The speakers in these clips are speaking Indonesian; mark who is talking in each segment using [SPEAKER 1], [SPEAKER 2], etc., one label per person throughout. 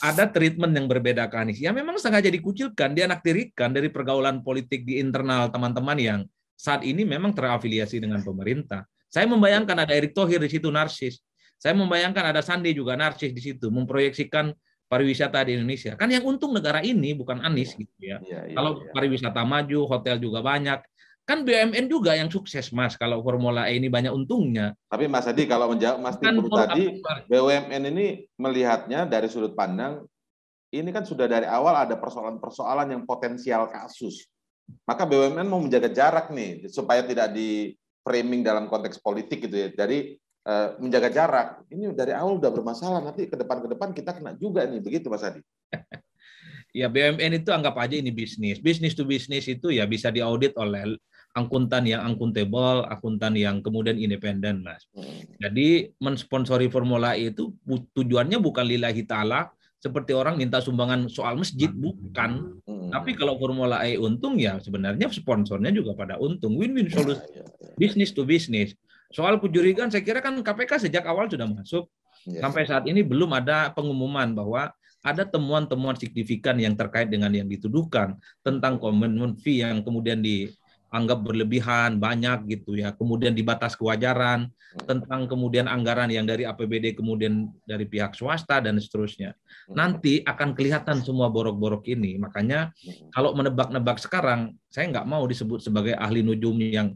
[SPEAKER 1] ada treatment yang berbeda ke Anies. Ya memang sengaja dikucilkan, dianaktirikan dari pergaulan politik di internal teman-teman yang saat ini memang terafiliasi dengan pemerintah. Saya membayangkan ada Erick Thohir di situ narsis. Saya membayangkan ada Sandi juga narsis di situ, memproyeksikan pariwisata di Indonesia. Kan yang untung negara ini bukan Anies gitu ya. ya, ya Kalau ya. pariwisata maju, hotel juga banyak, Kan BUMN juga yang sukses, Mas. Kalau Formula E ini banyak untungnya.
[SPEAKER 2] Tapi Mas Adi, kalau menjawab Mas kan Timur tadi, BUMN ini melihatnya dari sudut pandang, ini kan sudah dari awal ada persoalan-persoalan yang potensial kasus. Maka BUMN mau menjaga jarak nih, supaya tidak di framing dalam konteks politik gitu ya. Jadi eh, menjaga jarak. Ini dari awal udah bermasalah, nanti ke depan ke depan kita kena juga nih, begitu Mas Adi.
[SPEAKER 1] ya BUMN itu anggap aja ini bisnis. Bisnis to bisnis itu ya bisa diaudit oleh angkutan yang akuntabel, akuntan yang kemudian independen, Mas. Hmm. Jadi mensponsori Formula E itu tujuannya bukan lillahi ta'ala, seperti orang minta sumbangan soal masjid, bukan. Hmm. Tapi kalau Formula E untung, ya sebenarnya sponsornya juga pada untung. Win-win ya, solusi, ya, ya. bisnis to bisnis. Soal kejurigaan, saya kira kan KPK sejak awal sudah masuk. Sampai saat ini belum ada pengumuman bahwa ada temuan-temuan signifikan yang terkait dengan yang dituduhkan tentang komitmen fee yang kemudian di anggap berlebihan banyak gitu ya kemudian dibatas kewajaran hmm. tentang kemudian anggaran yang dari APBD kemudian dari pihak swasta dan seterusnya hmm. nanti akan kelihatan semua borok-borok ini makanya hmm. kalau menebak-nebak sekarang saya nggak mau disebut sebagai ahli nujum yang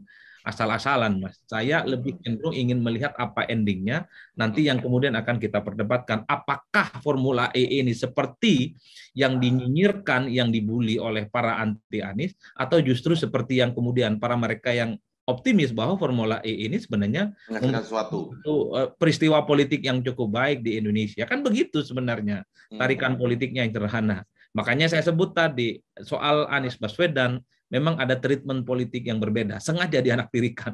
[SPEAKER 1] asal-asalan, Mas. Saya lebih hmm. cenderung ingin melihat apa endingnya, nanti yang iya. kemudian akan kita perdebatkan. Apakah Formula E ini seperti yang ah. dinyinyirkan, yang dibully oleh para anti-Anis, atau justru seperti yang kemudian para mereka yang optimis bahwa Formula E ini sebenarnya suatu eh, peristiwa politik yang cukup baik di Indonesia. Kan begitu sebenarnya hmm. tarikan politiknya yang sederhana. Makanya saya sebut tadi soal Anies Baswedan memang ada treatment politik yang berbeda, sengaja dianak
[SPEAKER 2] tirikan.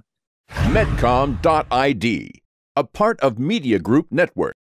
[SPEAKER 2] Medcom.id, a part of Media Group Network.